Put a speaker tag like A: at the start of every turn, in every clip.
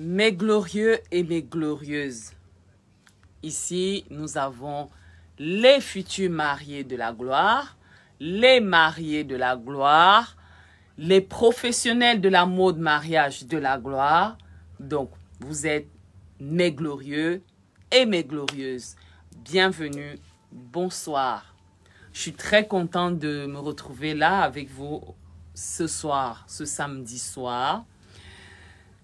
A: Mes glorieux et mes glorieuses, ici nous avons les futurs mariés de la gloire, les mariés de la gloire, les professionnels de la mode mariage de la gloire. Donc, vous êtes mes glorieux et mes glorieuses. Bienvenue, bonsoir. Je suis très contente de me retrouver là avec vous ce soir, ce samedi soir.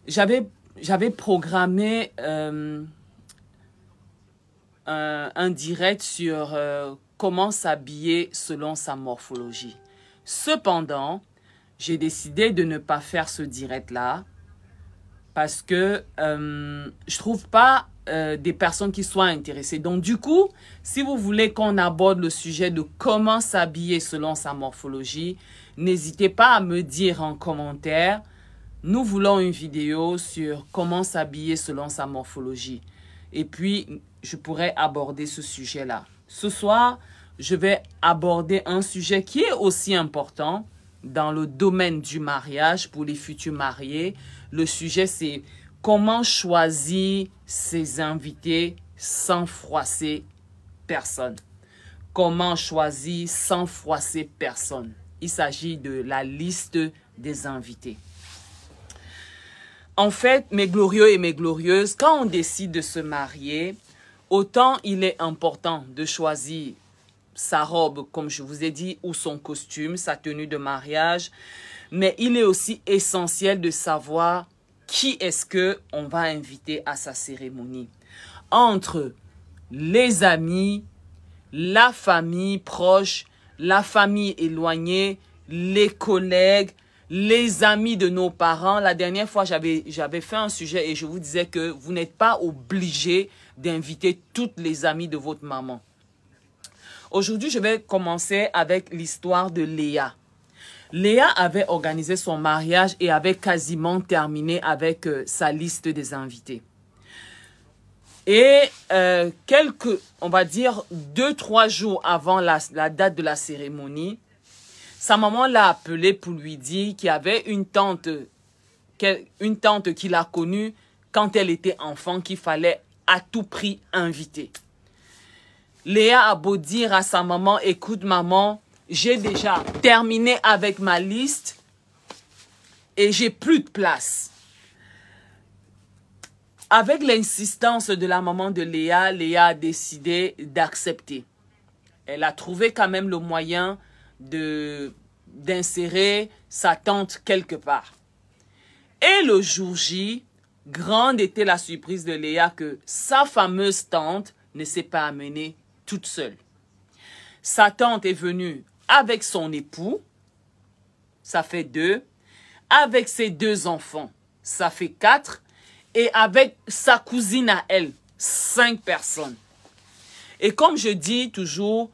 A: J'avais j'avais programmé euh, un, direct sur euh, comment s'habiller selon sa morphologie. Cependant, j'ai décidé de ne pas faire ce direct-là parce que euh, je ne trouve pas des personnes qui soient intéressées. Donc du coup, si vous voulez qu'on aborde le sujet de comment s'habiller selon sa morphologie, n'hésitez pas à me dire en commentaire nous voulons une vidéo sur comment s'habiller selon sa morphologie. Et puis, je pourrais aborder ce sujet-là. Ce soir, je vais aborder un sujet qui est aussi important dans le domaine du mariage pour les futurs mariés. Le sujet, c'est comment choisir ses invités sans froisser personne. Comment choisir sans froisser personne. Il s'agit de la liste des invités. En fait, mes glorieux et mes glorieuses, quand on décide de se marier, autant il est important de choisir sa robe, comme je vous ai dit, ou son costume, sa tenue de mariage, mais il est aussi essentiel de savoir qui est-ce que on va inviter à sa cérémonie. Entre les amis, la famille proche, la famille éloignée, les collègues, les amis de nos parents. La dernière fois, j'avais fait un sujet et je vous disais que vous n'êtes pas obligé d'inviter toutes les amies de votre maman. Aujourd'hui, je vais commencer avec l'histoire de Léa. Léa avait organisé son mariage et avait quasiment terminé avec euh, sa liste des invités. Et euh, quelques, on va dire, deux, trois jours avant la date de la cérémonie, sa maman l'a appelé pour lui dire qu'il y avait une tante, une tante qu'il a connue quand elle était enfant qu'il fallait à tout prix inviter. Léa a beau dire à sa maman, écoute maman, j'ai déjà terminé avec ma liste et j'ai plus de place. Avec l'insistance de la maman de Léa, Léa a décidé d'accepter. Elle a trouvé quand même le moyen d'insérer sa tante quelque part. Et le jour J, grande était la surprise de Léa que sa fameuse tante ne s'est pas amenée toute seule. Sa tante est venue avec son époux, ça fait deux, avec ses deux enfants, ça fait quatre, et avec sa cousine à elle, cinq personnes. Et comme je dis toujours,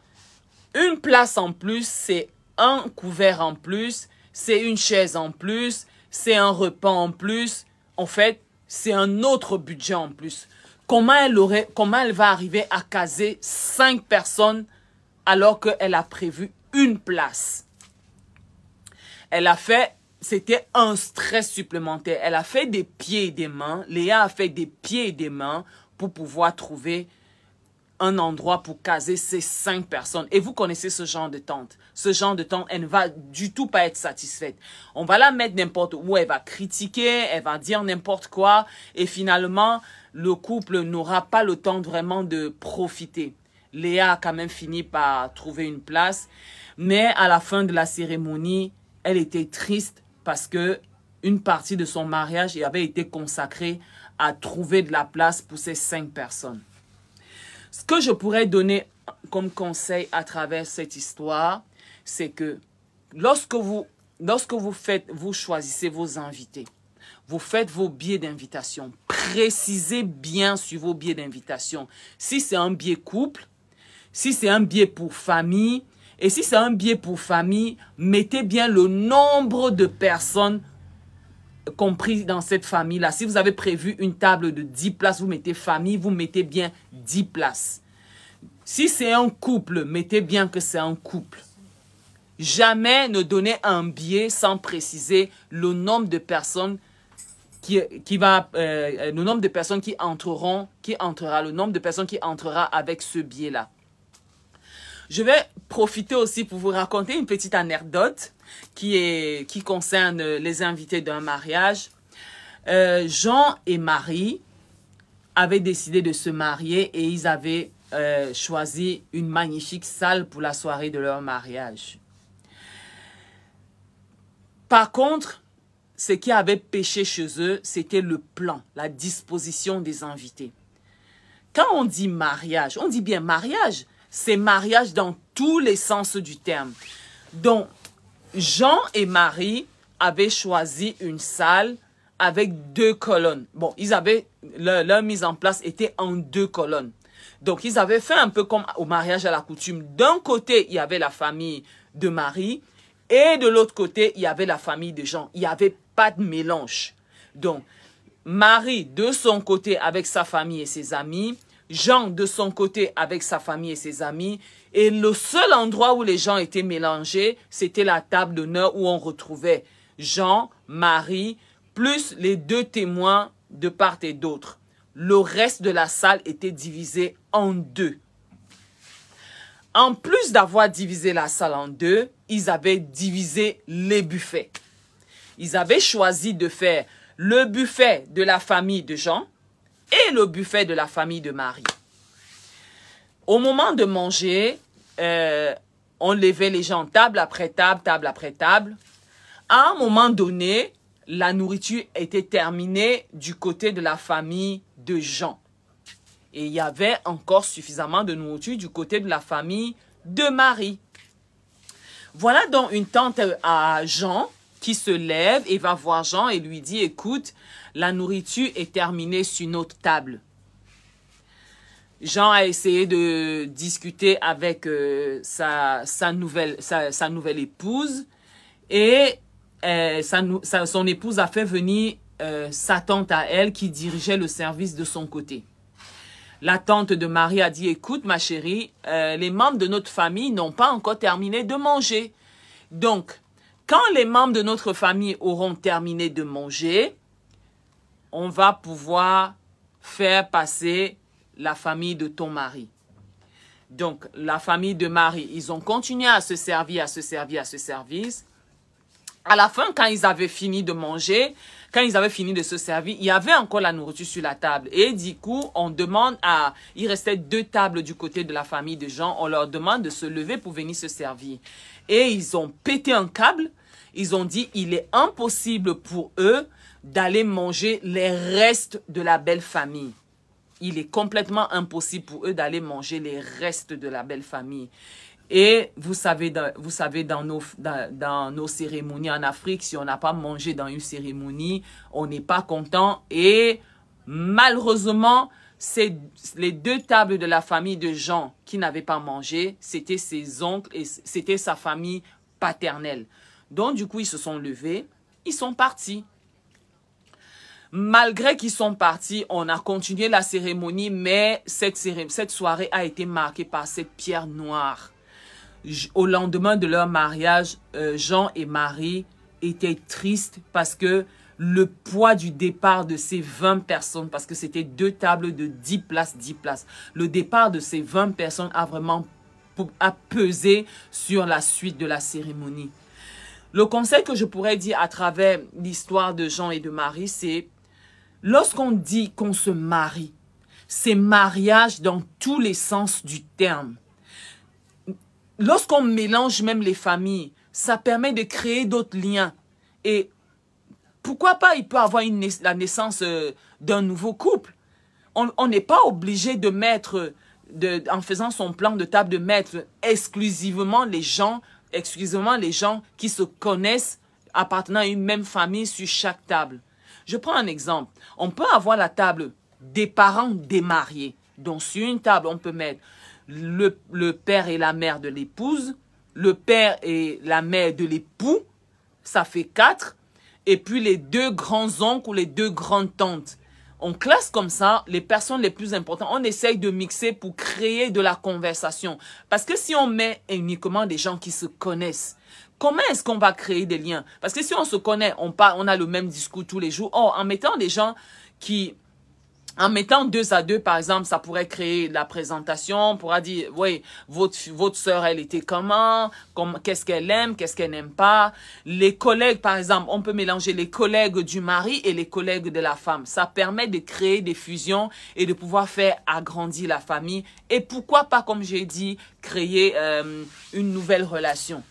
A: une place en plus, c'est un couvert en plus, c'est une chaise en plus, c'est un repas en plus. En fait, c'est un autre budget en plus. Comment elle, aurait, comment elle va arriver à caser cinq personnes alors qu'elle a prévu une place Elle a fait, c'était un stress supplémentaire. Elle a fait des pieds et des mains. Léa a fait des pieds et des mains pour pouvoir trouver un endroit pour caser ces cinq personnes. Et vous connaissez ce genre de tente. Ce genre de tente, elle ne va du tout pas être satisfaite. On va la mettre n'importe où, elle va critiquer, elle va dire n'importe quoi. Et finalement, le couple n'aura pas le temps vraiment de profiter. Léa a quand même fini par trouver une place. Mais à la fin de la cérémonie, elle était triste parce que une partie de son mariage avait été consacrée à trouver de la place pour ces cinq personnes. Ce que je pourrais donner comme conseil à travers cette histoire, c'est que lorsque vous, lorsque vous faites, vous choisissez vos invités, vous faites vos billets d'invitation. Précisez bien sur vos billets d'invitation. Si c'est un billet couple, si c'est un billet pour famille, et si c'est un billet pour famille, mettez bien le nombre de personnes compris dans cette famille-là. Si vous avez prévu une table de 10 places, vous mettez famille, vous mettez bien 10 places. Si c'est un couple, mettez bien que c'est un couple. Jamais ne donnez un biais sans préciser le nombre de personnes qui, qui va, euh, le nombre de personnes qui entreront, qui entrera, le nombre de personnes qui entrera avec ce biais là je vais profiter aussi pour vous raconter une petite anecdote qui, est, qui concerne les invités d'un mariage. Euh, Jean et Marie avaient décidé de se marier et ils avaient euh, choisi une magnifique salle pour la soirée de leur mariage. Par contre, ce qui avait péché chez eux, c'était le plan, la disposition des invités. Quand on dit mariage, on dit bien mariage, c'est mariage dans tous les sens du terme. Donc, Jean et Marie avaient choisi une salle avec deux colonnes. Bon, ils avaient, leur mise en place était en deux colonnes. Donc, ils avaient fait un peu comme au mariage à la coutume. D'un côté, il y avait la famille de Marie et de l'autre côté, il y avait la famille de Jean. Il n'y avait pas de mélange. Donc, Marie, de son côté, avec sa famille et ses amis, Jean de son côté avec sa famille et ses amis. Et le seul endroit où les gens étaient mélangés, c'était la table d'honneur où on retrouvait Jean, Marie, plus les deux témoins de part et d'autre. Le reste de la salle était divisé en deux. En plus d'avoir divisé la salle en deux, ils avaient divisé les buffets. Ils avaient choisi de faire le buffet de la famille de Jean, et le buffet de la famille de Marie. Au moment de manger, euh, on levait les gens table après table, table après table. À un moment donné, la nourriture était terminée du côté de la famille de Jean. Et il y avait encore suffisamment de nourriture du côté de la famille de Marie. Voilà donc une tante à Jean qui se lève et va voir Jean et lui dit, écoute, la nourriture est terminée sur notre table. Jean a essayé de discuter avec euh, sa, sa, nouvelle, sa, nouvelle épouse et euh, son épouse a fait venir euh, sa tante à elle qui dirigeait le service de son côté. La tante de Marie a dit, écoute ma chérie, les membres de notre famille n'ont pas encore terminé de manger. Donc, quand les membres de notre famille auront terminé de manger, on va pouvoir faire passer la famille de ton mari. Donc, la famille de Marie, ils ont continué à se servir, à se servir, à se servir. À la fin, quand ils avaient fini de manger, quand ils avaient fini de se servir, il y avait encore la nourriture sur la table. Et du coup, on demande à... Il restait deux tables du côté de la famille de Jean. On leur demande de se lever pour venir se servir. Et ils ont pété un câble. Ils ont dit, il est impossible pour eux d'aller manger les restes de la belle famille. Il est complètement impossible pour eux d'aller manger les restes de la belle famille. Et vous savez, vous savez dans, nos, dans, nos cérémonies en Afrique, si on n'a pas mangé dans une cérémonie, on n'est pas content. Et malheureusement, c'est les deux tables de la famille de Jean qui n'avaient pas mangé, c'était ses oncles et c'était sa famille paternelle. Donc, du coup, ils se sont levés, ils sont partis. Malgré qu'ils sont partis, on a continué la cérémonie, mais cette, cette soirée a été marquée par cette pierre noire. Au lendemain de leur mariage, euh, Jean et Marie étaient tristes parce que le poids du départ de ces 20 personnes, parce que c'était deux tables de 10 places, 10 places, le départ de ces 20 personnes a vraiment a pesé sur la suite de la cérémonie. Le conseil que je pourrais dire à travers l'histoire de Jean et de Marie, c'est Lorsqu'on dit qu'on se marie, c'est mariage dans tous les sens du terme. Lorsqu'on mélange même les familles, ça permet de créer d'autres liens. Et pourquoi pas, il peut avoir la naissance euh, d'un nouveau couple. On n'est pas obligé de mettre, en faisant son plan de table, de mettre exclusivement les gens, exclusivement les gens qui se connaissent appartenant à une même famille sur chaque table. Je prends un exemple. On peut avoir la table des parents des mariés. Donc, sur une table, on peut mettre le, le père et la mère de l'épouse, le père et la mère de l'époux, ça fait quatre, et puis les deux grands-oncles ou les deux grandes-tantes. On classe comme ça les personnes les plus importantes. On essaye de mixer pour créer de la conversation. Parce que si on met uniquement des gens qui se connaissent, Comment est-ce qu'on va créer des liens Parce que si on se connaît, on, on a le même discours tous les jours. Or, en mettant des gens qui, en mettant deux à deux, par exemple, ça pourrait créer la présentation, on pourra dire, oui, votre, votre soeur, elle était comment, qu'est-ce qu'elle aime, qu'est-ce qu'elle n'aime pas. Les collègues, par exemple, on peut mélanger les collègues du mari et les collègues de la femme. Ça permet de créer des fusions et de pouvoir faire agrandir la famille. Et pourquoi pas, comme j'ai dit, créer euh, une nouvelle relation.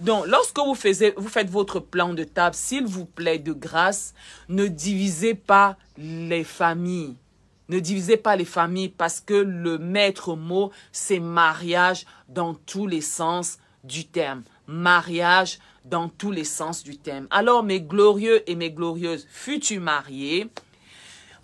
A: Donc, lorsque vous, faites votre plan de table, s'il vous plaît, de grâce, ne divisez pas les familles. Ne divisez pas les familles parce que le maître mot, c'est mariage dans tous les sens du terme. Mariage dans tous les sens du terme. Alors, mes glorieux et mes glorieuses, fus-tu mariés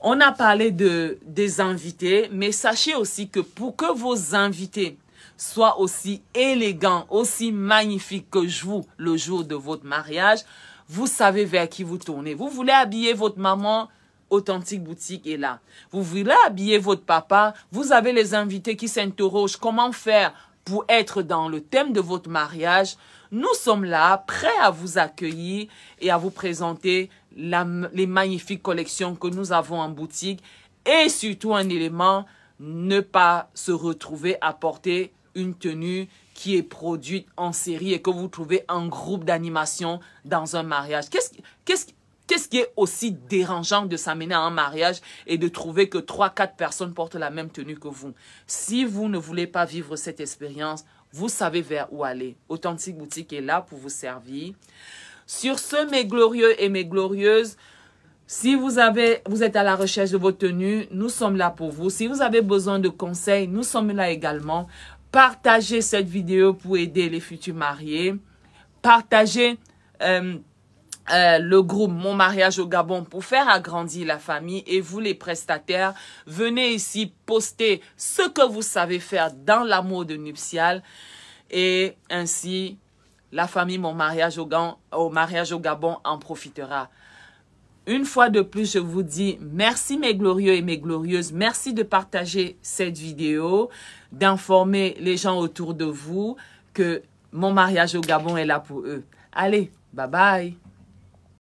A: On a parlé des invités, mais sachez aussi que pour que vos invités soit aussi élégant, aussi magnifique que je vous le jour de votre mariage, vous savez vers qui vous tournez. Vous voulez habiller votre maman, Authentique Boutique est là. Vous voulez habiller votre papa, vous avez les invités qui s'interrogent comment faire pour être dans le thème de votre mariage. Nous sommes là, prêts à vous accueillir et à vous présenter les magnifiques collections que nous avons en boutique. Et surtout un élément, ne pas se retrouver à porter une tenue qui est produite en série et que vous trouvez en groupe d'animation dans un mariage. Qu'est-ce quest Qu'est-ce qui est aussi dérangeant de s'amener à un mariage et de trouver que 3-4 personnes portent la même tenue que vous Si vous ne voulez pas vivre cette expérience, vous savez vers où aller. Authentique Boutique est là pour vous servir. Sur ce, mes glorieux et mes glorieuses, si vous, avez, vous êtes à la recherche de vos tenues, nous sommes là pour vous. Si vous avez besoin de conseils, nous sommes là également. Partagez cette vidéo pour aider les futurs mariés. Partagez euh, euh, le groupe Mon mariage au Gabon pour faire agrandir la famille et vous les prestataires, venez ici poster ce que vous savez faire dans l'amour de nuptial et ainsi la famille Mon mariage mariage au Gabon en profitera. Une fois de plus, je vous dis merci mes glorieux et mes glorieuses. Merci de partager cette vidéo, d'informer les gens autour de vous que mon mariage au Gabon est là pour eux. Allez, bye bye.